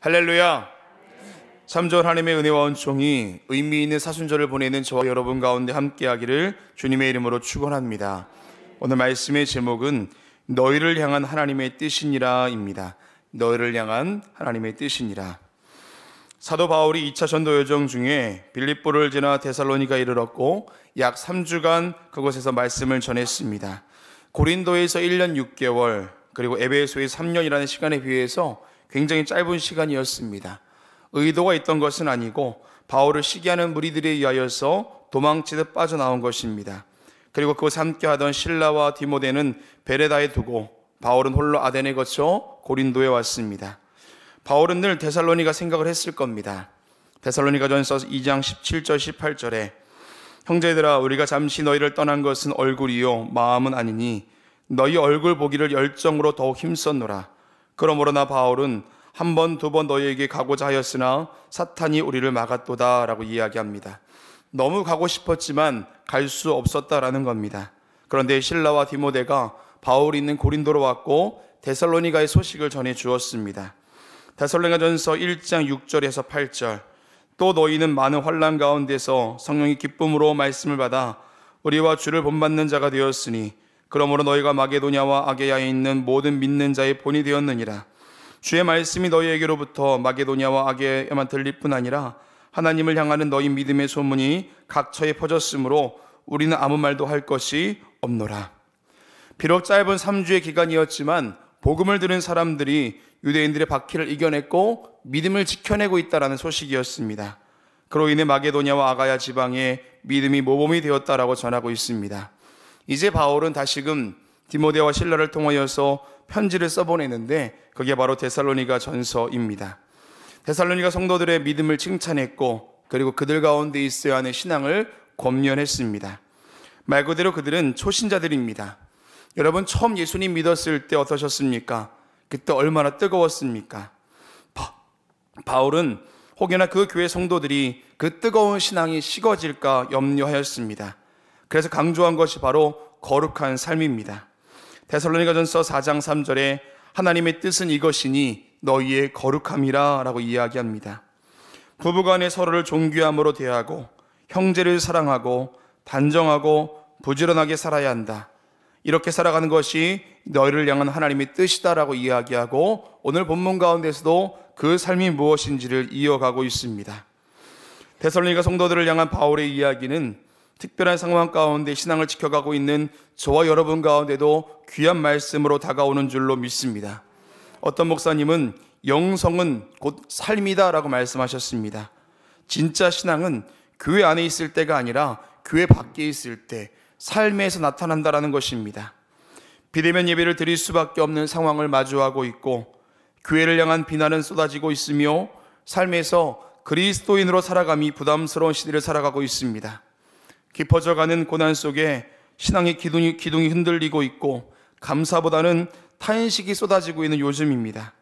할렐루야. 3절 하나님의 은혜와 은총이 의미 있는 사순절을 보내는 저와 여러분 가운데 함께하기를 주님의 이름으로 축원합니다. 오늘 말씀의 제목은 너희를 향한 하나님의 뜻이니라입니다. 너희를 향한 하나님의 뜻이니라. 사도 바울이 2차 전도 여정 중에 빌립보를 지나 데살로니가 이르렀고 약 3주간 그곳에서 말씀을 전했습니다. 고린도에서 1년 6개월 그리고 에베소의 3년이라는 시간에 비해서 굉장히 짧은 시간이었습니다. 의도가 있던 것은 아니고 바울을 시기하는 무리들에 의하여서 도망치듯 빠져나온 것입니다. 그리고 그와 함께 하던 신라와 디모데는 베레다에 두고 바울은 홀로 아덴에 거쳐 고린도에 왔습니다. 바울은 늘 데살로니가 생각을 했을 겁니다. 데살로니가 전서 2장 17절 18절에 형제들아 우리가 잠시 너희를 떠난 것은 얼굴이요 마음은 아니니 너희 얼굴 보기를 열정으로 더욱 힘썼노라 그러므로 나 바울은 한 번, 두 번 너희에게 가고자 하였으나 사탄이 우리를 막았도다 라고 이야기합니다. 너무 가고 싶었지만 갈 수 없었다라는 겁니다. 그런데 신라와 디모데가 바울이 있는 고린도로 왔고 데살로니가의 소식을 전해 주었습니다. 데살로니가전서 1장 6절에서 8절 또 너희는 많은 환란 가운데서 성령의 기쁨으로 말씀을 받아 우리와 주를 본받는 자가 되었으니 그러므로 너희가 마게도냐와 아게야에 있는 모든 믿는 자의 본이 되었느니라. 주의 말씀이 너희에게로부터 마게도냐와 아게야만 에 들릴 뿐 아니라 하나님을 향하는 너희 믿음의 소문이 각처에 퍼졌으므로 우리는 아무 말도 할 것이 없노라. 비록 짧은 3주의 기간이었지만 복음을 들은 사람들이 유대인들의 바퀴를 이겨냈고 믿음을 지켜내고 있다라는 소식이었습니다. 그로 인해 마게도냐와 아가야 지방에 믿음이 모범이 되었다라고 전하고 있습니다. 이제 바울은 다시금 디모데와 신라를 통하여서 편지를 써보내는데 그게 바로 데살로니가 전서입니다. 데살로니가 성도들의 믿음을 칭찬했고 그리고 그들 가운데 있어야 하는 신앙을 권면했습니다. 말 그대로 그들은 초신자들입니다. 여러분 처음 예수님 믿었을 때 어떠셨습니까? 그때 얼마나 뜨거웠습니까? 바울은 혹여나 그 교회 성도들이 그 뜨거운 신앙이 식어질까 염려하였습니다. 그래서 강조한 것이 바로 거룩한 삶입니다. 데살로니가전서 4장 3절에 하나님의 뜻은 이것이니 너희의 거룩함이라라고 이야기합니다. 부부간에 서로를 존귀함으로 대하고 형제를 사랑하고 단정하고 부지런하게 살아야 한다. 이렇게 살아가는 것이 너희를 향한 하나님의 뜻이다라고 이야기하고 오늘 본문 가운데서도 그 삶이 무엇인지를 이어가고 있습니다. 데살로니가 성도들을 향한 바울의 이야기는 특별한 상황 가운데 신앙을 지켜가고 있는 저와 여러분 가운데도 귀한 말씀으로 다가오는 줄로 믿습니다. 어떤 목사님은 영성은 곧 삶이다 라고 말씀하셨습니다. 진짜 신앙은 교회 안에 있을 때가 아니라 교회 밖에 있을 때 삶에서 나타난다라는 것입니다. 비대면 예배를 드릴 수밖에 없는 상황을 마주하고 있고 교회를 향한 비난은 쏟아지고 있으며 삶에서 그리스도인으로 살아감이 부담스러운 시대를 살아가고 있습니다. 깊어져가는 고난 속에 신앙의 기둥이, 기둥이 흔들리고 있고 감사보다는 탄식이 쏟아지고 있는 요즘입니다.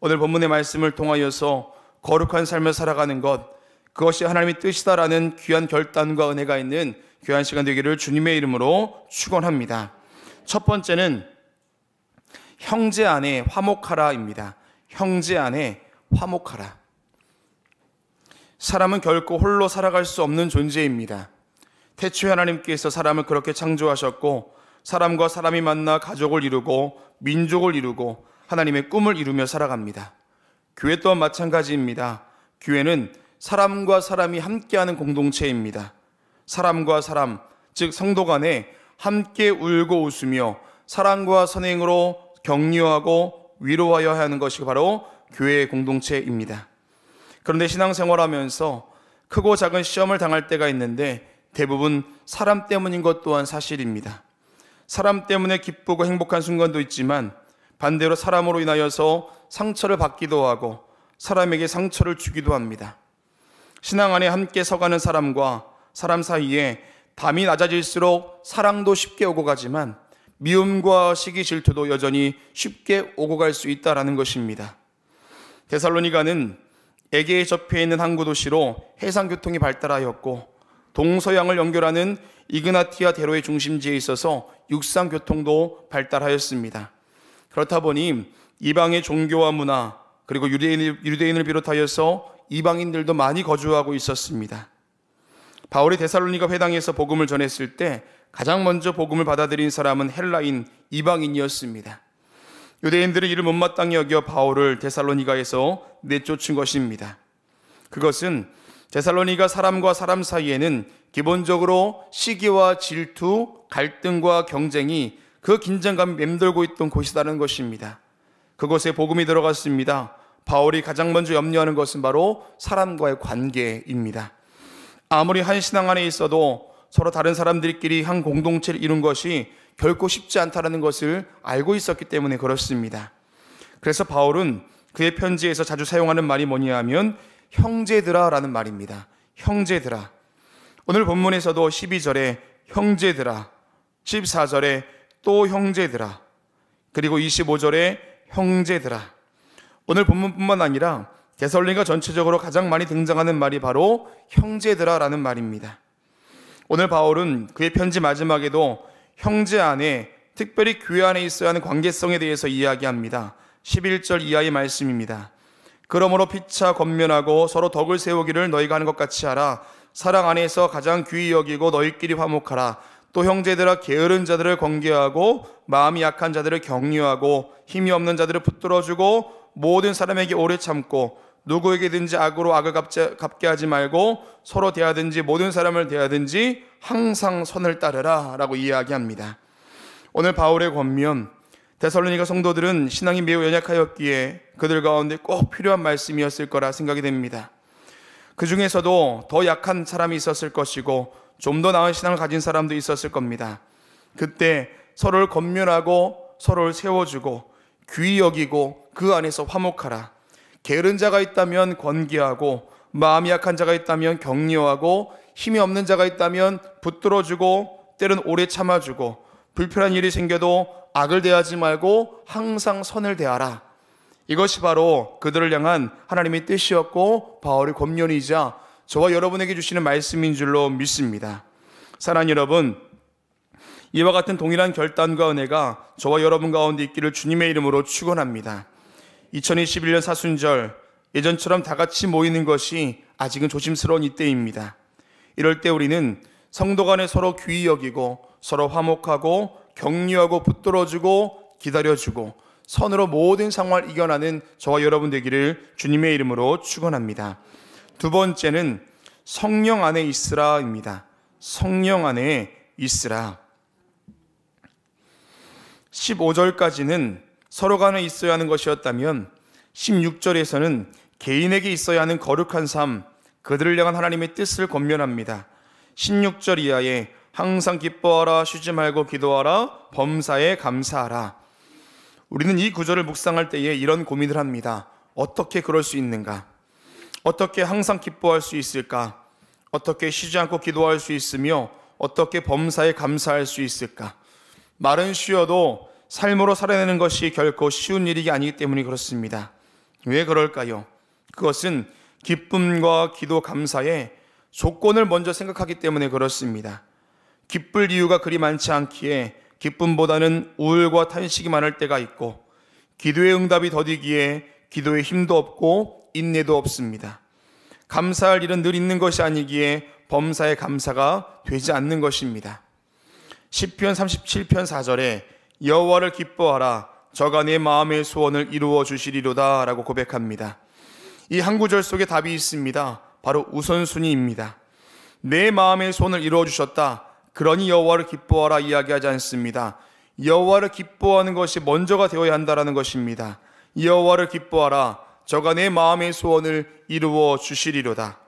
오늘 본문의 말씀을 통하여서 거룩한 삶을 살아가는 것, 그것이 하나님의 뜻이다라는 귀한 결단과 은혜가 있는 귀한 시간 되기를 주님의 이름으로 축원합니다. 첫 번째는 형제 안에 화목하라입니다. 형제 안에 화목하라. 사람은 결코 홀로 살아갈 수 없는 존재입니다. 태초에 하나님께서 사람을 그렇게 창조하셨고 사람과 사람이 만나 가족을 이루고 민족을 이루고 하나님의 꿈을 이루며 살아갑니다. 교회 또한 마찬가지입니다. 교회는 사람과 사람이 함께하는 공동체입니다. 사람과 사람, 즉 성도 간에 함께 울고 웃으며 사랑과 선행으로 격려하고 위로하여 하는 것이 바로 교회의 공동체입니다. 그런데 신앙생활하면서 크고 작은 시험을 당할 때가 있는데 대부분 사람 때문인 것 또한 사실입니다. 사람 때문에 기쁘고 행복한 순간도 있지만 반대로 사람으로 인하여서 상처를 받기도 하고 사람에게 상처를 주기도 합니다. 신앙 안에 함께 서가는 사람과 사람 사이에 담이 낮아질수록 사랑도 쉽게 오고 가지만 미움과 시기 질투도 여전히 쉽게 오고 갈 수 있다라는 것입니다. 데살로니가는 에게에 접해 있는 항구 도시로 해상 교통이 발달하였고 동서양을 연결하는 이그나티아 대로의 중심지에 있어서 육상 교통도 발달하였습니다. 그렇다 보니 이방의 종교와 문화 그리고 유대인, 유대인을 비롯하여서 이방인들도 많이 거주하고 있었습니다. 바울이 데살로니가 회당에서 복음을 전했을 때 가장 먼저 복음을 받아들인 사람은 헬라인 이방인이었습니다. 유대인들은 이를 못마땅히 여겨 바울을 데살로니가에서 내쫓은 것입니다. 그것은 제살로니가 사람과 사람 사이에는 기본적으로 시기와 질투, 갈등과 경쟁이 그 긴장감이 맴돌고 있던 곳이라는 것입니다. 그곳에 복음이 들어갔습니다. 바울이 가장 먼저 염려하는 것은 바로 사람과의 관계입니다. 아무리 한 신앙 안에 있어도 서로 다른 사람들끼리 한 공동체를 이룬 것이 결코 쉽지 않다라는 것을 알고 있었기 때문에 그렇습니다. 그래서 바울은 그의 편지에서 자주 사용하는 말이 뭐냐 하면 형제들아라는 말입니다. 형제들아. 오늘 본문에서도 12절에 형제들아, 14절에 또 형제들아, 그리고 25절에 형제들아. 오늘 본문뿐만 아니라 개설리가 전체적으로 가장 많이 등장하는 말이 바로 형제들아라는 말입니다. 오늘 바울은 그의 편지 마지막에도 형제 안에 특별히 교회 안에 있어야 하는 관계성에 대해서 이야기합니다. 11절 이하의 말씀입니다. 그러므로 피차 건면하고 서로 덕을 세우기를 너희가 하는 것 같이 하라. 사랑 안에서 가장 귀히 여기고 너희끼리 화목하라. 또 형제들아 게으른 자들을 경계하고 마음이 약한 자들을 격려하고 힘이 없는 자들을 붙들어주고 모든 사람에게 오래 참고 누구에게든지 악으로 악을 갚게 하지 말고 서로 대하든지 모든 사람을 대하든지 항상 선을 따르라 라고 이야기합니다. 오늘 바울의 권면 대살로니가 성도들은 신앙이 매우 연약하였기에 그들 가운데 꼭 필요한 말씀이었을 거라 생각이 됩니다. 그 중에서도 더 약한 사람이 있었을 것이고 좀 더 나은 신앙을 가진 사람도 있었을 겁니다. 그때 서로를 건면하고 서로를 세워주고 귀히 여기고 그 안에서 화목하라. 게으른 자가 있다면 권기하고 마음이 약한 자가 있다면 격려하고 힘이 없는 자가 있다면 붙들어주고 때론 오래 참아주고 불편한 일이 생겨도 악을 대하지 말고 항상 선을 대하라. 이것이 바로 그들을 향한 하나님의 뜻이었고 바울의 권면이자 저와 여러분에게 주시는 말씀인 줄로 믿습니다. 사랑 여러분, 이와 같은 동일한 결단과 은혜가 저와 여러분 가운데 있기를 주님의 이름으로 축원합니다. 2021년 사순절 예전처럼 다 같이 모이는 것이 아직은 조심스러운 이때입니다. 이럴 때 우리는 성도 간에 서로 귀히 여기고 서로 화목하고 격려하고 붙들어주고 기다려주고 선으로 모든 상황을 이겨나는 저와 여러분 되기를 주님의 이름으로 축원합니다. 두 번째는 성령 안에 있으라입니다. 성령 안에 있으라. 15절까지는 서로 간에 있어야 하는 것이었다면 16절에서는 개인에게 있어야 하는 거룩한 삶, 그들을 향한 하나님의 뜻을 권면합니다. 16절 이하에 항상 기뻐하라 쉬지 말고 기도하라 범사에 감사하라. 우리는 이 구절을 묵상할 때에 이런 고민을 합니다. 어떻게 그럴 수 있는가? 어떻게 항상 기뻐할 수 있을까? 어떻게 쉬지 않고 기도할 수 있으며 어떻게 범사에 감사할 수 있을까? 말은 쉬어도 삶으로 살아내는 것이 결코 쉬운 일이 아니기 때문에 그렇습니다. 왜 그럴까요? 그것은 기쁨과 기도 감사에 조건을 먼저 생각하기 때문에 그렇습니다. 기쁠 이유가 그리 많지 않기에 기쁨보다는 우울과 탄식이 많을 때가 있고 기도의 응답이 더디기에 기도의 힘도 없고 인내도 없습니다. 감사할 일은 늘 있는 것이 아니기에 범사에 감사가 되지 않는 것입니다. 10편 37편 4절에 여호와를 기뻐하라 저가 내 마음의 소원을 이루어 주시리로다 라고 고백합니다. 이 한 구절 속에 답이 있습니다. 바로 우선순위입니다. 내 마음의 소원을 이루어 주셨다. 그러니 여호와를 기뻐하라 이야기하지 않습니다. 여호와를 기뻐하는 것이 먼저가 되어야 한다라는 것입니다. 여호와를 기뻐하라 저가 내 마음의 소원을 이루어 주시리로다.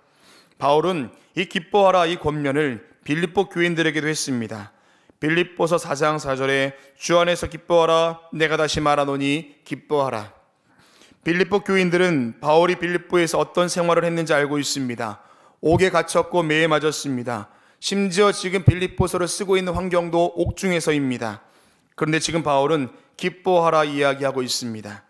바울은 이 기뻐하라 이 권면을 빌립보 교인들에게도 했습니다. 빌립보서 4장 4절에 주 안에서 기뻐하라 내가 다시 말하노니 기뻐하라. 빌립보 교인들은 바울이 빌립보에서 어떤 생활을 했는지 알고 있습니다. 옥에 갇혔고 매에 맞았습니다. 심지어 지금 빌립보서를 쓰고 있는 환경도 옥중에서입니다. 그런데 지금 바울은 기뻐하라 이야기하고 있습니다.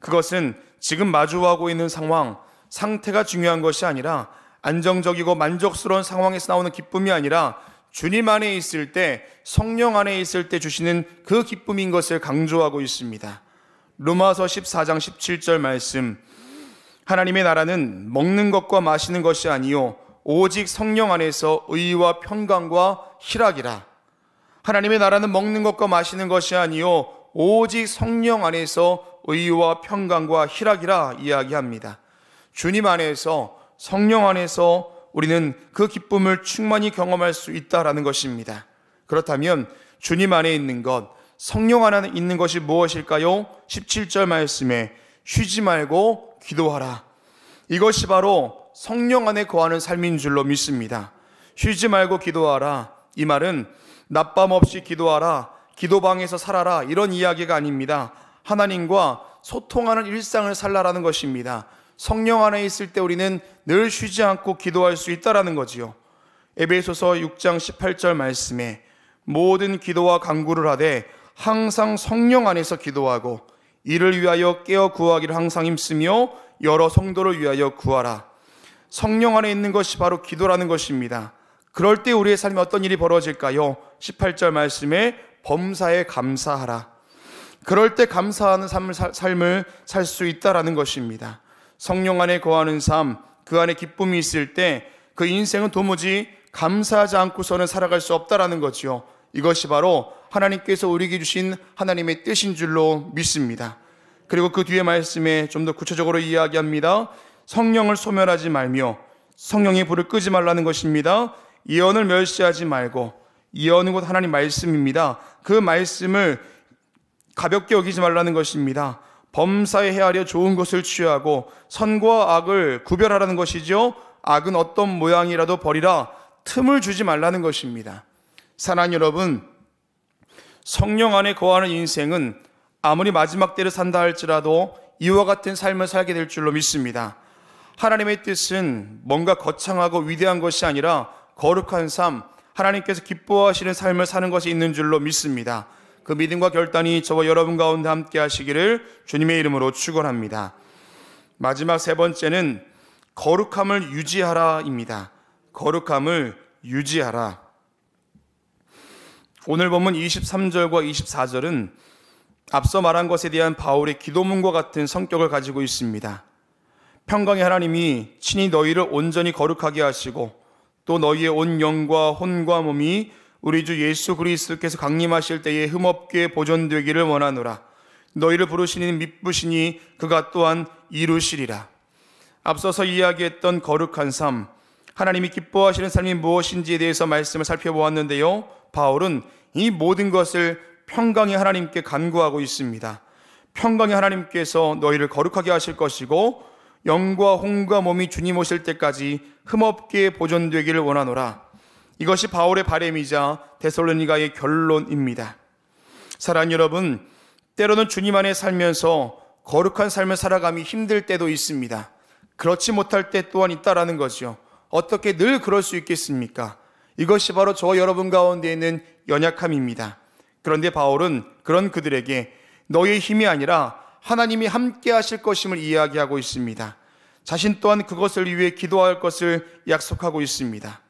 그것은 지금 마주하고 있는 상황, 상태가 중요한 것이 아니라 안정적이고 만족스러운 상황에서 나오는 기쁨이 아니라 주님 안에 있을 때, 성령 안에 있을 때 주시는 그 기쁨인 것을 강조하고 있습니다. 로마서 14장 17절 말씀. 하나님의 나라는 먹는 것과 마시는 것이 아니요 오직 성령 안에서 의와 평강과 희락이라. 하나님의 나라는 먹는 것과 마시는 것이 아니요 오직 성령 안에서 의와 평강과 희락이라 이야기합니다. 주님 안에서 성령 안에서 우리는 그 기쁨을 충만히 경험할 수 있다라는 것입니다. 그렇다면 주님 안에 있는 것, 성령 안에 있는 것이 무엇일까요? 17절 말씀에 쉬지 말고 기도하라. 이것이 바로 성령 안에 거하는 삶인 줄로 믿습니다. 쉬지 말고 기도하라. 이 말은 낮밤 없이 기도하라. 기도방에서 살아라. 이런 이야기가 아닙니다. 하나님과 소통하는 일상을 살라라는 것입니다. 성령 안에 있을 때 우리는 늘 쉬지 않고 기도할 수 있다라는 거지요. 에베소서 6장 18절 말씀에 모든 기도와 간구를 하되 항상 성령 안에서 기도하고 이를 위하여 깨어 구하기를 항상 힘쓰며 여러 성도를 위하여 구하라. 성령 안에 있는 것이 바로 기도라는 것입니다. 그럴 때 우리의 삶에 어떤 일이 벌어질까요? 18절 말씀에 범사에 감사하라. 그럴 때 감사하는 삶을, 삶을 살 수 있다라는 것입니다. 성령 안에 거하는 삶, 그 안에 기쁨이 있을 때 그 인생은 도무지 감사하지 않고서는 살아갈 수 없다라는 거지요. 이것이 바로 하나님께서 우리에게 주신 하나님의 뜻인 줄로 믿습니다. 그리고 그 뒤에 말씀에 좀 더 구체적으로 이야기합니다. 성령을 소멸하지 말며 성령의 불을 끄지 말라는 것입니다. 예언을 멸시하지 말고 예언은 곧 하나님 말씀입니다. 그 말씀을 가볍게 여기지 말라는 것입니다. 범사에 헤아려 좋은 것을 취하고 선과 악을 구별하라는 것이죠. 악은 어떤 모양이라도 버리라 틈을 주지 말라는 것입니다. 사랑 여러분, 성령 안에 거하는 인생은 아무리 마지막 때를 산다 할지라도 이와 같은 삶을 살게 될 줄로 믿습니다. 하나님의 뜻은 뭔가 거창하고 위대한 것이 아니라 거룩한 삶, 하나님께서 기뻐하시는 삶을 사는 것이 있는 줄로 믿습니다. 그 믿음과 결단이 저와 여러분 가운데 함께 하시기를 주님의 이름으로 축원합니다. 마지막 세 번째는 거룩함을 유지하라입니다. 거룩함을 유지하라. 오늘 보면 23절과 24절은 앞서 말한 것에 대한 바울의 기도문과 같은 성격을 가지고 있습니다. 평강의 하나님이 친히 너희를 온전히 거룩하게 하시고 또 너희의 온 영과 혼과 몸이 우리 주 예수 그리스도께서 강림하실 때에 흠없게 보존되기를 원하노라. 너희를 부르시니 믿부시니 그가 또한 이루시리라. 앞서서 이야기했던 거룩한 삶, 하나님이 기뻐하시는 삶이 무엇인지에 대해서 말씀을 살펴보았는데요. 바울은 이 모든 것을 평강의 하나님께 간구하고 있습니다. 평강의 하나님께서 너희를 거룩하게 하실 것이고 영과 홍과 몸이 주님 오실 때까지 흠없게 보존되기를 원하노라. 이것이 바울의 바램이자 데솔로니가의 결론입니다. 사랑 여러분, 때로는 주님 안에 살면서 거룩한 삶을 살아가기 힘들 때도 있습니다. 그렇지 못할 때 또한 있다라는 거지 어떻게 늘 그럴 수 있겠습니까? 이것이 바로 저 여러분 가운데 있는 연약함입니다. 그런데 바울은 그런 그들에게 너의 힘이 아니라 하나님이 함께 하실 것임을 이야기하고 있습니다. 자신 또한 그것을 위해 기도할 것을 약속하고 있습니다.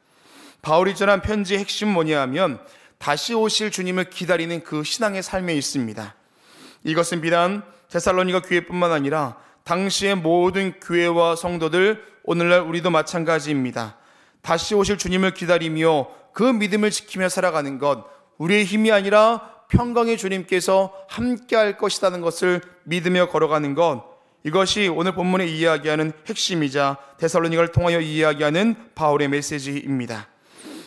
바울이 전한 편지의 핵심 뭐냐 하면 다시 오실 주님을 기다리는 그 신앙의 삶에 있습니다. 이것은 비단 데살로니가 교회뿐만 아니라 당시의 모든 교회와 성도들 오늘날 우리도 마찬가지입니다. 다시 오실 주님을 기다리며 그 믿음을 지키며 살아가는 것 우리의 힘이 아니라 평강의 주님께서 함께 할 것이라는 것을 믿으며 걸어가는 것 이것이 오늘 본문에 이야기하는 핵심이자 데살로니가를 통하여 이야기하는 바울의 메시지입니다.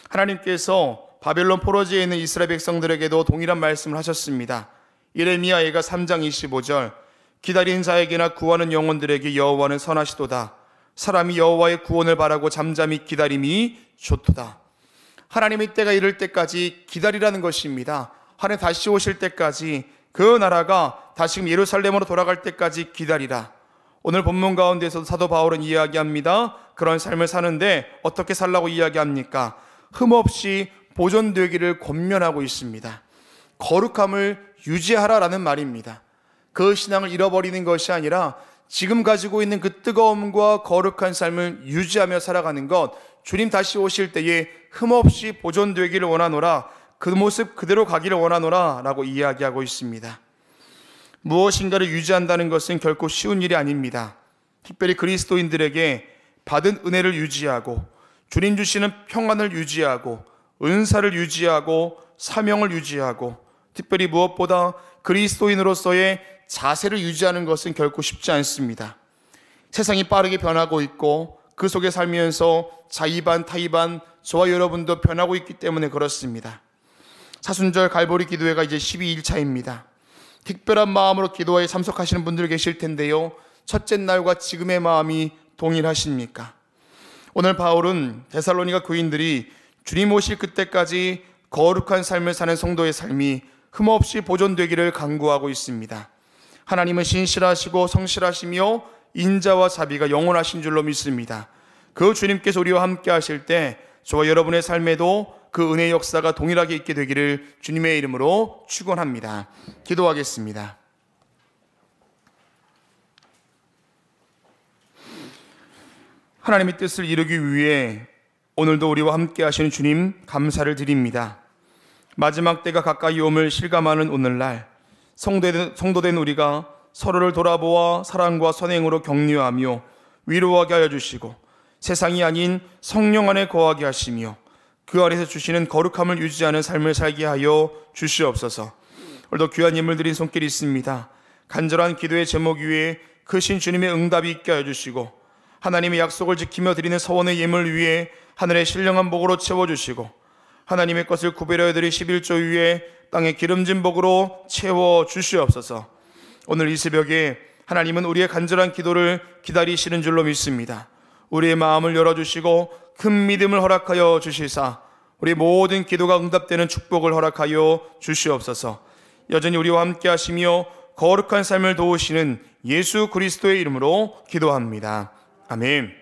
하나님께서 바벨론 포로지에 있는 이스라엘 백성들에게도 동일한 말씀을 하셨습니다. 예레미야 예가 3장 25절 기다린 자에게나 구하는 영혼들에게 여호와는 선하시도다. 사람이 여호와의 구원을 바라고 잠잠히 기다림이 좋도다. 하나님의 때가 이를 때까지 기다리라는 것입니다. 하늘 다시 오실 때까지 그 나라가 다시금 예루살렘으로 돌아갈 때까지 기다리라. 오늘 본문 가운데서도 사도 바울은 이야기합니다. 그런 삶을 사는데 어떻게 살라고 이야기합니까? 흠없이 보존되기를 권면하고 있습니다. 거룩함을 유지하라라는 말입니다. 그 신앙을 잃어버리는 것이 아니라 지금 가지고 있는 그 뜨거움과 거룩한 삶을 유지하며 살아가는 것, 주님 다시 오실 때에 흠없이 보존되기를 원하노라 그 모습 그대로 가기를 원하노라 라고 이야기하고 있습니다. 무엇인가를 유지한다는 것은 결코 쉬운 일이 아닙니다. 특별히 그리스도인들에게 받은 은혜를 유지하고 주님 주시는 평안을 유지하고 은사를 유지하고 사명을 유지하고 특별히 무엇보다 그리스도인으로서의 자세를 유지하는 것은 결코 쉽지 않습니다. 세상이 빠르게 변하고 있고 그 속에 살면서 자의반 타의반 저와 여러분도 변하고 있기 때문에 그렇습니다. 사순절 갈보리 기도회가 이제 12일차입니다. 특별한 마음으로 기도회에 참석하시는 분들 계실 텐데요. 첫째 날과 지금의 마음이 동일하십니까? 오늘 바울은 데살로니가 교인들이 주님 오실 그때까지 거룩한 삶을 사는 성도의 삶이 흠없이 보존되기를 강구하고 있습니다. 하나님은 신실하시고 성실하시며 인자와 자비가 영원하신 줄로 믿습니다. 그 주님께서 우리와 함께 하실 때 저와 여러분의 삶에도 그은혜 역사가 동일하게 있게 되기를 주님의 이름으로 축원합니다. 기도하겠습니다. 하나님의 뜻을 이루기 위해 오늘도 우리와 함께 하시는 주님 감사를 드립니다. 마지막 때가 가까이 옴을 실감하는 오늘날 성도된, 성도된 우리가 서로를 돌아보아 사랑과 선행으로 격려하며 위로하게 하여 주시고 세상이 아닌 성령 안에 거하게 하시며 그 아래서 주시는 거룩함을 유지하는 삶을 살게 하여 주시옵소서. 오늘도 귀한 예물 드린 손길이 있습니다. 간절한 기도의 제목 위에 크신 주님의 응답이 있게 하여 주시고 하나님의 약속을 지키며 드리는 서원의 예물 위에 하늘의 신령한 복으로 채워주시고 하나님의 것을 구별하여 드릴 11조 위에 땅의 기름진 복으로 채워 주시옵소서. 오늘 이 새벽에 하나님은 우리의 간절한 기도를 기다리시는 줄로 믿습니다. 우리의 마음을 열어주시고 큰 믿음을 허락하여 주시사 우리 모든 기도가 응답되는 축복을 허락하여 주시옵소서. 여전히 우리와 함께 하시며 거룩한 삶을 도우시는 예수 그리스도의 이름으로 기도합니다. 아멘.